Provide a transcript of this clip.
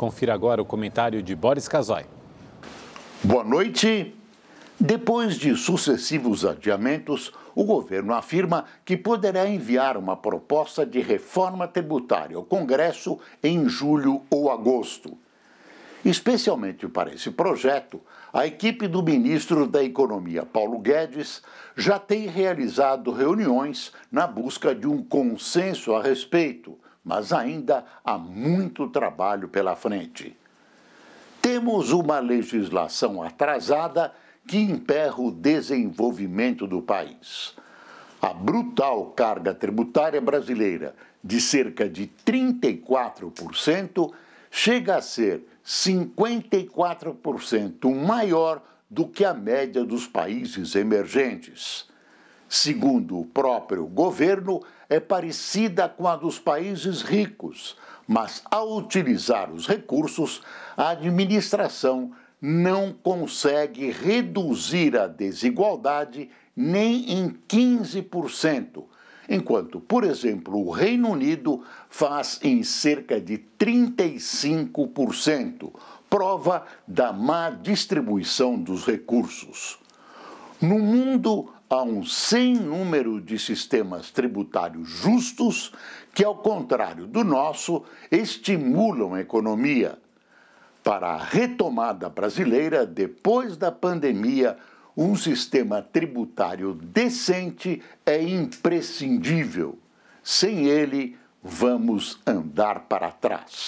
Confira agora o comentário de Boris Casoy. Boa noite. Depois de sucessivos adiamentos, o governo afirma que poderá enviar uma proposta de reforma tributária ao Congresso em julho ou agosto. Especialmente para esse projeto, a equipe do ministro da Economia, Paulo Guedes, já tem realizado reuniões na busca de um consenso a respeito mas ainda há muito trabalho pela frente. Temos uma legislação atrasada que emperra o desenvolvimento do país. A brutal carga tributária brasileira, de cerca de 34%, chega a ser 54% maior do que a média dos países emergentes segundo o próprio governo, é parecida com a dos países ricos, mas ao utilizar os recursos, a administração não consegue reduzir a desigualdade nem em 15%, enquanto, por exemplo, o Reino Unido faz em cerca de 35%, prova da má distribuição dos recursos. No mundo, a um sem número de sistemas tributários justos que, ao contrário do nosso, estimulam a economia. Para a retomada brasileira, depois da pandemia, um sistema tributário decente é imprescindível. Sem ele, vamos andar para trás.